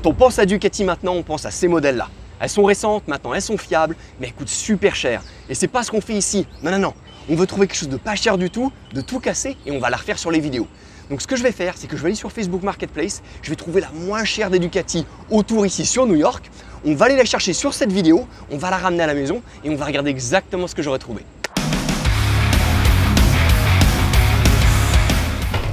Quand on pense à Ducati maintenant, on pense à ces modèles-là. Elles sont récentes maintenant, elles sont fiables, mais elles coûtent super cher. Et c'est pas ce qu'on fait ici. Non, non, non. On veut trouver quelque chose de pas cher du tout, de tout casser, et on va la refaire sur les vidéos. Donc ce que je vais faire, c'est que je vais aller sur Facebook Marketplace, je vais trouver la moins chère des autour ici sur New York. On va aller la chercher sur cette vidéo, on va la ramener à la maison et on va regarder exactement ce que j'aurais trouvé.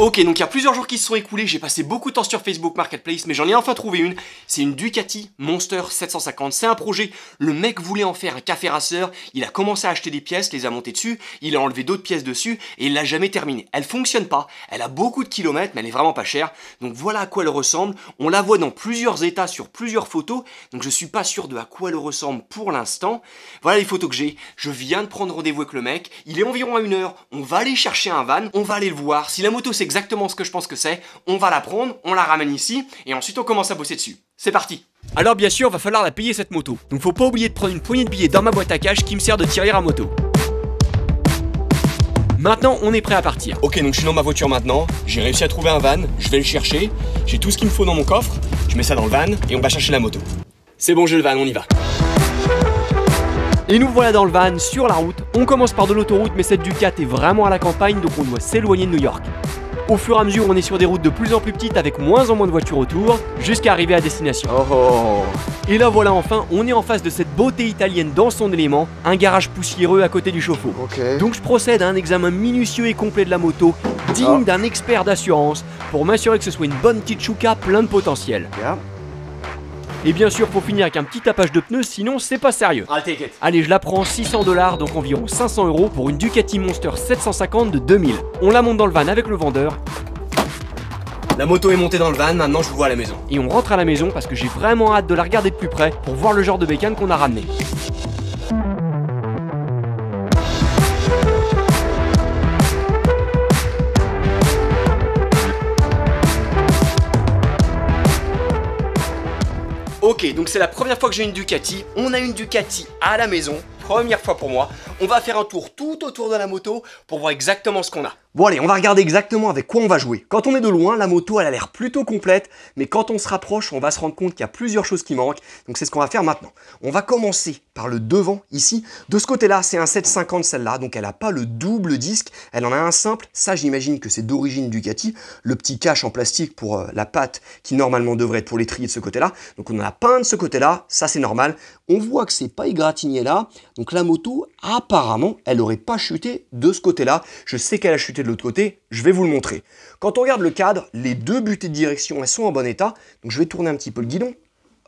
Ok, donc il y a plusieurs jours qui se sont écoulés, j'ai passé beaucoup de temps sur Facebook Marketplace, mais j'en ai enfin trouvé une, c'est une Ducati Monster 750. C'est un projet, le mec voulait en faire un café rasseur, il a commencé à acheter des pièces, les a montées dessus, il a enlevé d'autres pièces dessus, et il l'a jamais terminé. Elle fonctionne pas, elle a beaucoup de kilomètres, mais elle est vraiment pas chère, donc voilà à quoi elle ressemble. On la voit dans plusieurs états sur plusieurs photos, donc je suis pas sûr de à quoi elle ressemble pour l'instant. Voilà les photos que j'ai, je viens de prendre rendez-vous avec le mec, il est environ à une heure, on va aller chercher un van, on va aller le voir, si la moto c'est exactement ce que je pense que c'est, on va la prendre, on la ramène ici, et ensuite on commence à bosser dessus. C'est parti Alors bien sûr, va falloir la payer cette moto. Donc faut pas oublier de prendre une poignée de billets dans ma boîte à cash qui me sert de tirer à moto. Maintenant, on est prêt à partir. Ok, donc je suis dans ma voiture maintenant, j'ai réussi à trouver un van, je vais le chercher, j'ai tout ce qu'il me faut dans mon coffre, je mets ça dans le van et on va chercher la moto. C'est bon, j'ai le van, on y va. Et nous voilà dans le van, sur la route. On commence par de l'autoroute, mais cette Ducat est vraiment à la campagne, donc on doit s'éloigner de New York. Au fur et à mesure, on est sur des routes de plus en plus petites avec moins en moins de voitures autour, jusqu'à arriver à destination. Oh, oh, oh. Et là voilà enfin, on est en face de cette beauté italienne dans son élément, un garage poussiéreux à côté du chauffe-eau. Donc je procède à un examen minutieux et complet de la moto, digne ah. d'un expert d'assurance, pour m'assurer que ce soit une bonne petite chouka plein de potentiel. Et bien sûr, pour finir avec un petit tapage de pneus, sinon c'est pas sérieux. Ah, Allez, je la prends 600 dollars, donc environ 500 euros pour une Ducati Monster 750 de 2000. On la monte dans le van avec le vendeur. La moto est montée dans le van, maintenant je vous vois à la maison. Et on rentre à la maison parce que j'ai vraiment hâte de la regarder de plus près pour voir le genre de bécane qu'on a ramené. Ok, donc c'est la première fois que j'ai une Ducati. On a une Ducati à la maison, première fois pour moi. On va faire un tour tout autour de la moto pour voir exactement ce qu'on a. Bon allez, on va regarder exactement avec quoi on va jouer. Quand on est de loin, la moto elle a l'air plutôt complète, mais quand on se rapproche, on va se rendre compte qu'il y a plusieurs choses qui manquent, donc c'est ce qu'on va faire maintenant. On va commencer par le devant ici. De ce côté-là, c'est un 750 celle-là, donc elle n'a pas le double disque, elle en a un simple, ça j'imagine que c'est d'origine Ducati, le petit cache en plastique pour euh, la pâte qui normalement devrait être pour l'étrier de ce côté-là, donc on en a pas un de ce côté-là, ça c'est normal. On voit que c'est pas égratigné là, donc la moto apparemment elle n'aurait pas chuté de ce côté-là, je sais qu'elle a chuté de l'autre côté, je vais vous le montrer. Quand on regarde le cadre, les deux butées de direction, elles sont en bon état. Donc je vais tourner un petit peu le guidon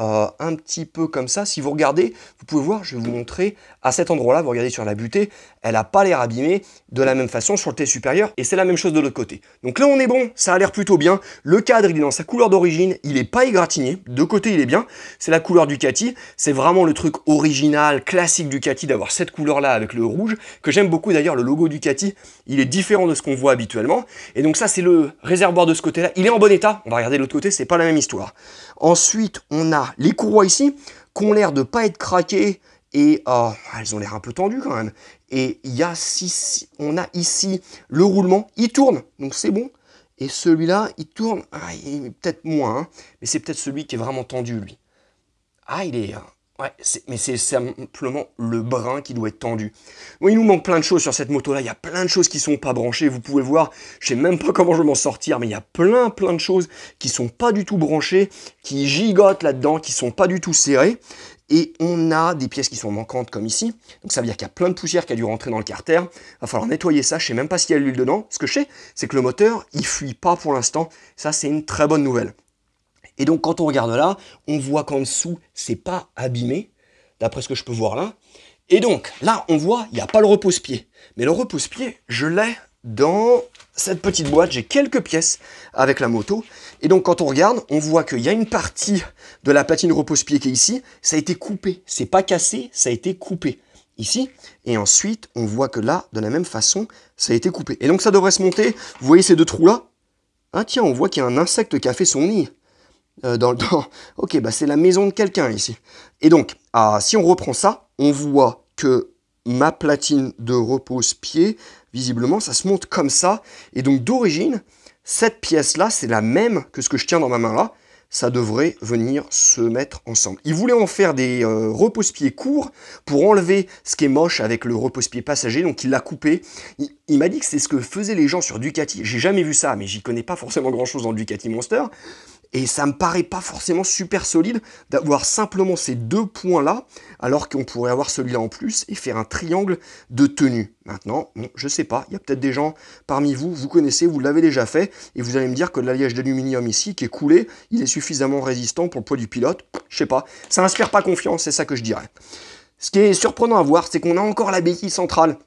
euh, un petit peu comme ça. Si vous regardez, vous pouvez voir, je vais vous montrer à cet endroit-là, vous regardez sur la butée, elle a pas l'air abîmée de la même façon sur le T supérieur et c'est la même chose de l'autre côté. Donc là on est bon, ça a l'air plutôt bien. Le cadre il est dans sa couleur d'origine, il n'est pas égratigné, de côté il est bien, c'est la couleur Ducati, c'est vraiment le truc original, classique du Ducati d'avoir cette couleur-là avec le rouge, que j'aime beaucoup d'ailleurs, le logo Ducati, il est différent de ce qu'on voit habituellement. Et donc ça c'est le réservoir de ce côté-là, il est en bon état, on va regarder l'autre côté, c'est pas la même histoire. Ensuite on a les courroies ici, qui ont l'air de pas être craquées, et oh, elles ont l'air un peu tendues quand même. Et il y a si on a ici le roulement, il tourne, donc c'est bon. Et celui-là, il tourne, ah, peut-être moins, hein. mais c'est peut-être celui qui est vraiment tendu, lui. Ah, il est, hein mais c'est simplement le brin qui doit être tendu. il nous manque plein de choses sur cette moto-là. Il y a plein de choses qui sont pas branchées. Vous pouvez voir, je sais même pas comment je vais m'en sortir, mais il y a plein plein de choses qui sont pas du tout branchées, qui gigotent là-dedans, qui sont pas du tout serrées. Et on a des pièces qui sont manquantes comme ici. Donc ça veut dire qu'il y a plein de poussière qui a dû rentrer dans le carter. Il va falloir nettoyer ça. Je sais même pas s'il y a de l'huile dedans. Ce que je sais, c'est que le moteur, il fuit pas pour l'instant. Ça, c'est une très bonne nouvelle. Et donc quand on regarde là, on voit qu'en dessous, c'est pas abîmé, d'après ce que je peux voir là. Et donc là, on voit, il n'y a pas le repose-pied. Mais le repose-pied, je l'ai dans cette petite boîte, j'ai quelques pièces avec la moto. Et donc quand on regarde, on voit qu'il y a une partie de la platine repose-pied qui est ici, ça a été coupé. C'est pas cassé, ça a été coupé ici. Et ensuite, on voit que là, de la même façon, ça a été coupé. Et donc ça devrait se monter. Vous voyez ces deux trous-là Ah tiens, on voit qu'il y a un insecte qui a fait son nid. Euh, dans le temps ok, bah c'est la maison de quelqu'un ici. Et donc, ah, si on reprend ça, on voit que ma platine de repose-pied, visiblement, ça se monte comme ça. Et donc, d'origine, cette pièce-là, c'est la même que ce que je tiens dans ma main là. Ça devrait venir se mettre ensemble. Il voulait en faire des euh, repose-pieds courts pour enlever ce qui est moche avec le repose-pied passager, donc il l'a coupé. Il, m'a dit que c'est ce que faisaient les gens sur Ducati. J'ai jamais vu ça, mais j'y connais pas forcément grand-chose dans Ducati Monster. Et ça me paraît pas forcément super solide d'avoir simplement ces deux points-là, alors qu'on pourrait avoir celui-là en plus et faire un triangle de tenue. Maintenant, je je sais pas, il y a peut-être des gens parmi vous, vous connaissez, vous l'avez déjà fait, et vous allez me dire que l'alliage d'aluminium ici, qui est coulé, il est suffisamment résistant pour le poids du pilote. Je sais pas, ça inspire pas confiance, c'est ça que je dirais. Ce qui est surprenant à voir, c'est qu'on a encore la béquille centrale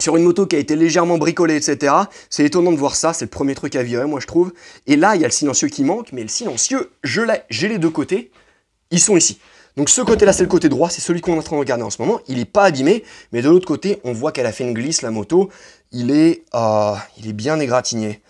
sur une moto qui a été légèrement bricolée, etc. C'est étonnant de voir ça, c'est le premier truc à virer, moi je trouve. Et là, il y a le silencieux qui manque, mais le silencieux, je l'ai, j'ai les deux côtés, ils sont ici. Donc ce côté-là, c'est le côté droit, c'est celui qu'on est en train de regarder en ce moment. Il n'est pas abîmé, mais de l'autre côté, on voit qu'elle a fait une glisse, la moto. Il est, euh, il est bien égratigné.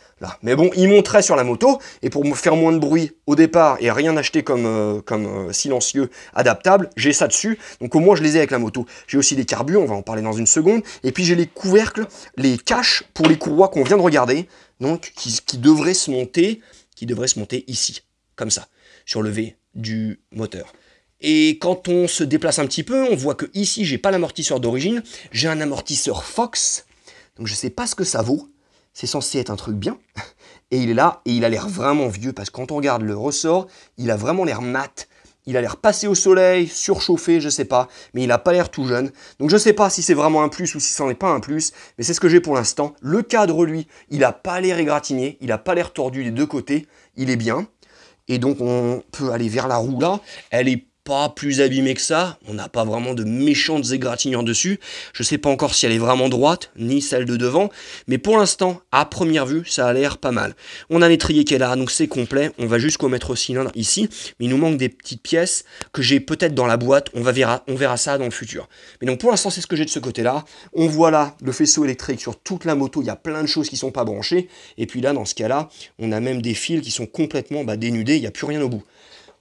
Mais bon, il montrait sur la moto, et pour faire moins de bruit au départ et rien acheter comme, euh, comme euh, silencieux adaptable, j'ai ça dessus, donc au moins je les ai avec la moto. J'ai aussi des carbus, on va en parler dans une seconde, et puis j'ai les couvercles, les caches pour les courroies qu'on vient de regarder, donc qui, qui, devraient se monter, qui devraient se monter ici, comme ça, sur le V du moteur. Et quand on se déplace un petit peu, on voit que ici j'ai pas l'amortisseur d'origine, j'ai un amortisseur Fox, donc je sais pas ce que ça vaut, c'est censé être un truc bien. Et il est là, et il a l'air vraiment vieux, parce que quand on regarde le ressort, il a vraiment l'air mat. Il a l'air passé au soleil, surchauffé, je sais pas, mais il n'a pas l'air tout jeune. Donc je sais pas si c'est vraiment un plus ou si ça n'est pas un plus, mais c'est ce que j'ai pour l'instant. Le cadre, lui, il a pas l'air égratigné, il a pas l'air tordu des deux côtés, il est bien. Et donc on peut aller vers la roue là, elle est pas plus abîmée que ça. On n'a pas vraiment de méchantes égratignures dessus. Je ne sais pas encore si elle est vraiment droite, ni celle de devant. Mais pour l'instant, à première vue, ça a l'air pas mal. On a l'étrier qui est là, donc c'est complet. On va jusqu'au au cylindre ici. Mais il nous manque des petites pièces que j'ai peut-être dans la boîte. On, va verra, on verra ça dans le futur. Mais donc pour l'instant, c'est ce que j'ai de ce côté-là. On voit là le faisceau électrique sur toute la moto. Il y a plein de choses qui sont pas branchées. Et puis là, dans ce cas-là, on a même des fils qui sont complètement bah, dénudés. Il n'y a plus rien au bout.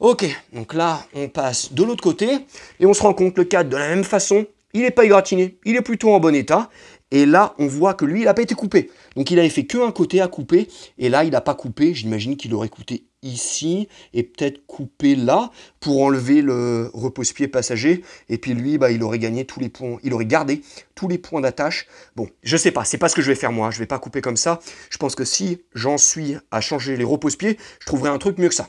Ok, donc là, on passe de l'autre côté, et on se rend compte, le cadre, de la même façon, il n'est pas égratigné, il est plutôt en bon état, et là, on voit que lui, il n'a pas été coupé. Donc il avait fait qu'un côté à couper, et là, il n'a pas coupé, j'imagine qu'il aurait coupé ici, et peut-être coupé là, pour enlever le repose-pied passager, et puis lui, bah, il aurait gagné tous les points, il aurait gardé tous les points d'attache. Bon, je sais pas, n'est pas ce que je vais faire moi, je vais pas couper comme ça, je pense que si j'en suis à changer les repose-pieds, je trouverai un truc mieux que ça.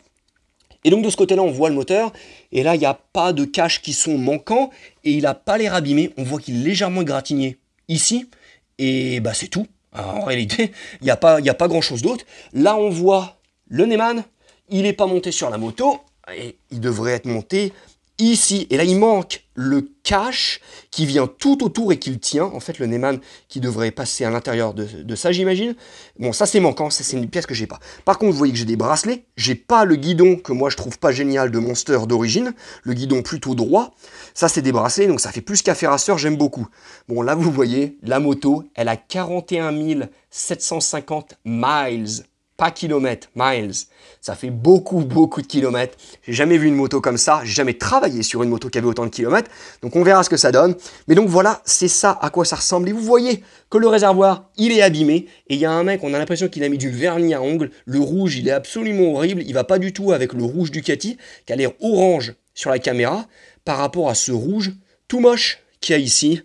Et donc de ce côté-là, on voit le moteur, et là, il n'y a pas de caches qui sont manquants, et il n'a pas l'air abîmé, on voit qu'il est légèrement gratigné ici, et bah c'est tout. Ah, en réalité, il n'y a pas, a pas grand-chose d'autre. Là, on voit le Neyman, il n'est pas monté sur la moto, et il devrait être monté ici. Et là, il manque le cache qui vient tout autour et qui tient. En fait, le Neyman qui devrait passer à l'intérieur de, ça, j'imagine. Bon, ça c'est manquant, ça c'est une pièce que j'ai pas. Par contre, vous voyez que j'ai des bracelets. J'ai pas le guidon que moi je trouve pas génial de Monster d'origine, le guidon plutôt droit. Ça c'est des bracelets, donc ça fait plus à soeur j'aime beaucoup. Bon, là vous voyez, la moto, elle a 41 750 miles pas kilomètres, miles. Ça fait beaucoup, beaucoup de kilomètres. J'ai jamais vu une moto comme ça. J'ai jamais travaillé sur une moto qui avait autant de kilomètres. Donc on verra ce que ça donne. Mais donc voilà, c'est ça à quoi ça ressemble. Et vous voyez que le réservoir, il est abîmé. Et il y a un mec, on a l'impression qu'il a mis du vernis à ongles. Le rouge, il est absolument horrible. Il va pas du tout avec le rouge du Ducati, qui a l'air orange sur la caméra, par rapport à ce rouge tout moche qu'il y a ici.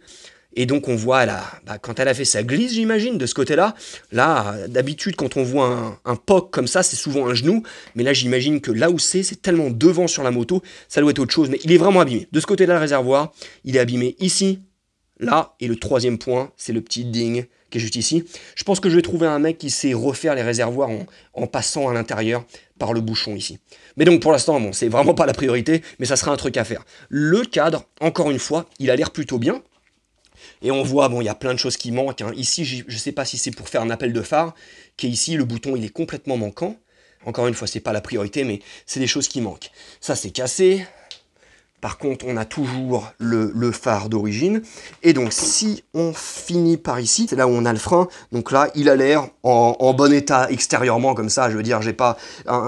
Et donc on voit là, bah, quand elle a fait sa glisse, j'imagine, de ce côté-là. Là, d'habitude, quand on voit un, POC comme ça, c'est souvent un genou. Mais là, j'imagine que là où c'est, c'est tellement devant sur la moto, ça doit être autre chose. Mais il est vraiment abîmé. De ce côté-là, le réservoir, il est abîmé ici, là. Et le troisième point, c'est le petit ding qui est juste ici. Je pense que je vais trouver un mec qui sait refaire les réservoirs en, en passant à l'intérieur par le bouchon ici. Mais donc pour l'instant, bon, c'est vraiment pas la priorité, mais ça sera un truc à faire. Le cadre, encore une fois, il a l'air plutôt bien. Et on voit, bon, il y a plein de choses qui manquent. Hein. Ici, je ne sais pas si c'est pour faire un appel de phare, qui est ici, le bouton, il est complètement manquant. Encore une fois, c'est pas la priorité, mais c'est des choses qui manquent. Ça, c'est cassé. Par contre, on a toujours le, phare d'origine. Et donc, si on finit par ici, c'est là où on a le frein. Donc là, il a l'air en, en, bon état extérieurement, comme ça. Je veux dire, j'ai pas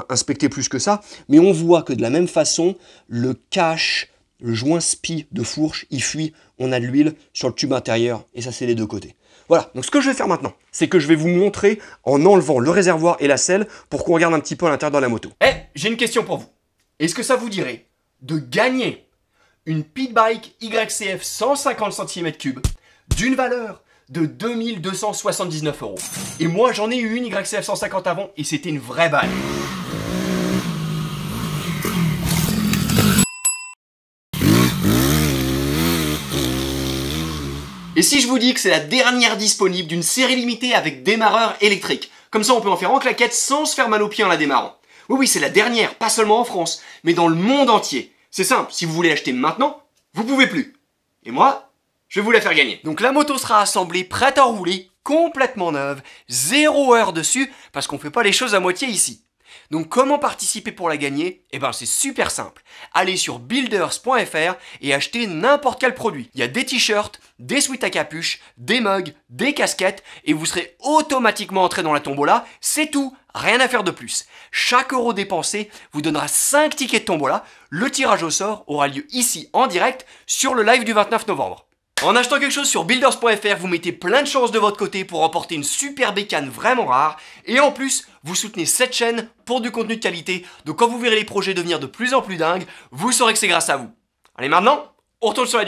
inspecté plus que ça. Mais on voit que de la même façon, le cache le joint spi de fourche, il fuit, on a de l'huile sur le tube intérieur, et ça c'est les deux côtés. Voilà, donc ce que je vais faire maintenant, c'est que je vais vous montrer en enlevant le réservoir et la selle pour qu'on regarde un petit peu à l'intérieur de la moto. Eh, j'ai une question pour vous. Est-ce que ça vous dirait de gagner une bike YCF 150 cm3 d'une valeur de 2279 euros Et moi j'en ai eu une YCF 150 avant et c'était une vraie balle. Et si je vous dis que c'est la dernière disponible d'une série limitée avec démarreur électrique Comme ça on peut en faire en claquette sans se faire mal aux pieds en la démarrant. Oui oui, c'est la dernière, pas seulement en France, mais dans le monde entier. C'est simple, si vous voulez acheter maintenant, vous pouvez plus. Et moi, je vais vous la faire gagner. Donc la moto sera assemblée, prête à rouler, complètement neuve, zéro heure dessus, parce qu'on fait pas les choses à moitié ici. Donc comment participer pour la gagner Eh ben c'est super simple. Allez sur builders.fr et achetez n'importe quel produit. Il y a des t-shirts, des sweats à capuche, des mugs, des casquettes et vous serez automatiquement entré dans la tombola. C'est tout, rien à faire de plus. Chaque euro dépensé vous donnera 5 tickets de tombola. Le tirage au sort aura lieu ici en direct sur le live du 29 novembre. En achetant quelque chose sur builders.fr, vous mettez plein de chances de votre côté pour remporter une super bécane vraiment rare. Et en plus, vous soutenez cette chaîne pour du contenu de qualité. Donc quand vous verrez les projets devenir de plus en plus dingues, vous saurez que c'est grâce à vous. Allez maintenant, on retourne sur la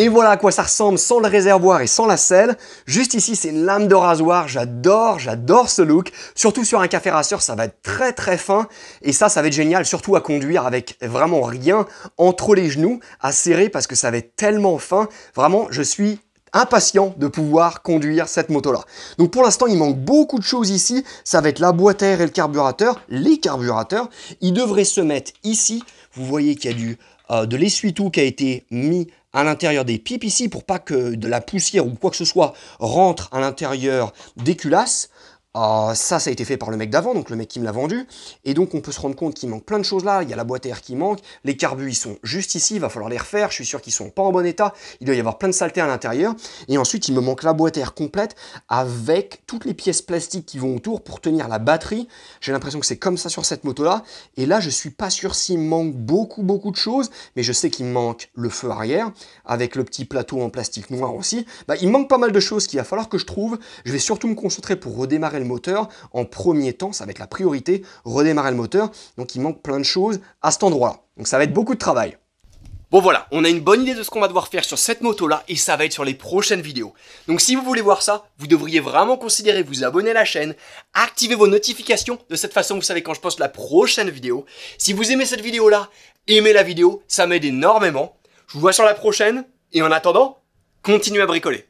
Et voilà à quoi ça ressemble sans le réservoir et sans la selle. Juste ici, c'est une lame de rasoir. J'adore, j'adore ce look. Surtout sur un café rasseur, ça va être très très fin. Et ça, ça va être génial, surtout à conduire avec vraiment rien entre les genoux, à serrer parce que ça va être tellement fin. Vraiment, je suis impatient de pouvoir conduire cette moto-là. Donc pour l'instant, il manque beaucoup de choses ici. Ça va être la boîte à air et le carburateur, les carburateurs. Ils devraient se mettre ici. Vous voyez qu'il y a du euh, de l'essuie-tout qui a été mis à l'intérieur des pipes ici pour pas que de la poussière ou quoi que ce soit rentre à l'intérieur des culasses. Ah, ça, ça a été fait par le mec d'avant, donc le mec qui me l'a vendu. Et donc, on peut se rendre compte qu'il manque plein de choses là. Il y a la boîte à air qui manque. Les carbus, ils sont juste ici. Il va falloir les refaire. Je suis sûr qu'ils sont pas en bon état. Il doit y avoir plein de saletés à l'intérieur. Et ensuite, il me manque la boîte à air complète avec toutes les pièces plastiques qui vont autour pour tenir la batterie. J'ai l'impression que c'est comme ça sur cette moto-là. Et là, je suis pas sûr s'il manque beaucoup, beaucoup de choses. Mais je sais qu'il manque le feu arrière avec le petit plateau en plastique noir aussi. Bah, il manque pas mal de choses qu'il va falloir que je trouve. Je vais surtout me concentrer pour redémarrer moteur en premier temps, ça va être la priorité, redémarrer le moteur. Donc il manque plein de choses à cet endroit Donc ça va être beaucoup de travail. Bon voilà, on a une bonne idée de ce qu'on va devoir faire sur cette moto là et ça va être sur les prochaines vidéos. Donc si vous voulez voir ça, vous devriez vraiment considérer vous abonner à la chaîne, activer vos notifications, de cette façon vous savez quand je poste la prochaine vidéo. Si vous aimez cette vidéo là, aimez la vidéo, ça m'aide énormément. Je vous vois sur la prochaine et en attendant, continuez à bricoler.